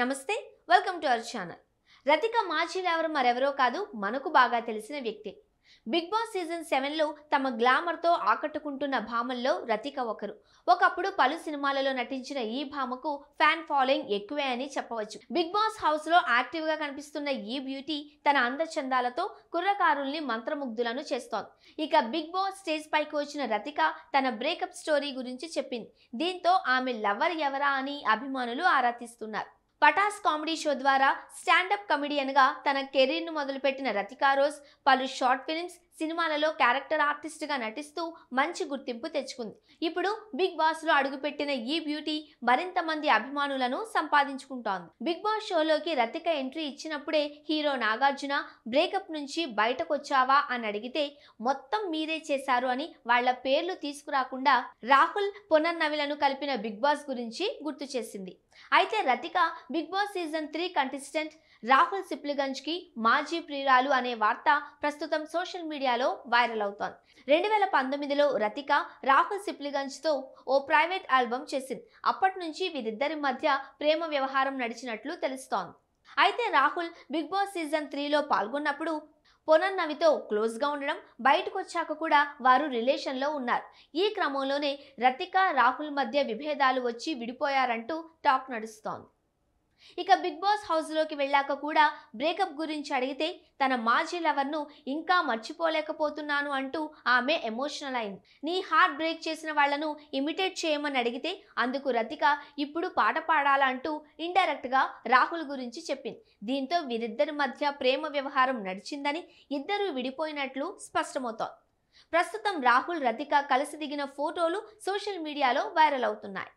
నమస్తే welcome to our channel Rathika మాజీ lover మరెవరో కాదు మనకు బాగా తెలిసిన వ్యక్తి బిగ్ బాస్ సీజన్ సెవెన్లో తమ గ్లామర్తో ఆకట్టుకుంటున్న భామల్లో రతిక ఒకరు ఒకప్పుడు పలు సినిమాలలో నటించిన ఈ భామకు ఫ్యాన్ ఫాలోయింగ్ ఎక్కువే అని చెప్పవచ్చు బిగ్ బాస్ హౌస్లో యాక్టివ్గా కనిపిస్తున్న ఈ బ్యూటీ తన అందచందాలతో కుర్రకారుల్ని మంత్రముగ్ధులను చేస్తోంది ఇక బిగ్ బాస్ స్టేజ్ పైకి వచ్చిన రతిక తన బ్రేకప్ స్టోరీ గురించి చెప్పింది దీంతో ఆమె లవర్ ఎవరా అని అభిమానులు ఆరా తీస్తున్నారు పటాస్ కామెడీ షో ద్వారా స్టాండప్ కమెడియన్గా తన కెరీర్ను మొదలుపెట్టిన రతికా రోజ్ పలు షార్ట్ ఫిల్మ్స్ సినిమాలలో క్యారెక్టర్ ఆర్టిస్ట్గా నటిస్తూ మంచి గుర్తింపు తెచ్చుకుంది ఇప్పుడు బిగ్ బాస్లో అడుగుపెట్టిన ఈ బ్యూటీ మరింత మంది అభిమానులను సంపాదించుకుంటోంది బిగ్ బాస్ షోలోకి రతిక ఎంట్రీ ఇచ్చినప్పుడే హీరో నాగార్జున బ్రేకప్ నుంచి బయటకొచ్చావా అని అడిగితే మొత్తం మీరే చేశారు అని వాళ్ల పేర్లు తీసుకురాకుండా రాహుల్ పునర్నవిలను కలిపిన బిగ్ బాస్ గురించి గుర్తు చేసింది అయితే Rathika big boss season three contestant Rahul సిప్లిగంజ్కి మాజీ ప్రియురాలు అనే వార్త ప్రస్తుతం సోషల్ మీడియా మీడియాలో వైరల్ అవుతోంది రెండు వేల పంతొమ్మిదిలో రతిక రాహుల్ సిప్లిగంజ్తో ఓ ప్రైవేట్ ఆల్బమ్ చేసింది అప్పటి నుంచి వీరిద్దరి మధ్య ప్రేమ వ్యవహారం నడిచినట్లు తెలుస్తోంది అయితే రాహుల్ బిగ్ బాస్ సీజన్ త్రీలో పాల్గొన్నప్పుడు నవితో క్లోజ్గా ఉండడం బయటకు వచ్చాక కూడా వారు రిలేషన్లో ఉన్నారు ఈ క్రమంలోనే రతిక రాహుల్ మధ్య విభేదాలు వచ్చి విడిపోయారంటూ టాక్ నడుస్తోంది ఇక బిగ్ బాస్ హౌస్లోకి వెళ్ళాక కూడా బ్రేకప్ గురించి అడిగితే తన మాజీ లవర్ను ఇంకా మర్చిపోలేకపోతున్నాను అంటూ ఆమె ఎమోషనల్ అయింది నీ హార్ట్ బ్రేక్ చేసిన వాళ్లను ఇమిటేట్ చేయమని అడిగితే అందుకు రతిక ఇప్పుడు పాట పాడాలంటూ ఇండైరెక్ట్గా రాహుల్ గురించి చెప్పింది దీంతో వీరిద్దరి మధ్య ప్రేమ వ్యవహారం నడిచిందని ఇద్దరూ విడిపోయినట్లు స్పష్టమవుతోంది ప్రస్తుతం రాహుల్ రతిక కలిసి దిగిన ఫోటోలు సోషల్ మీడియాలో వైరల్ అవుతున్నాయి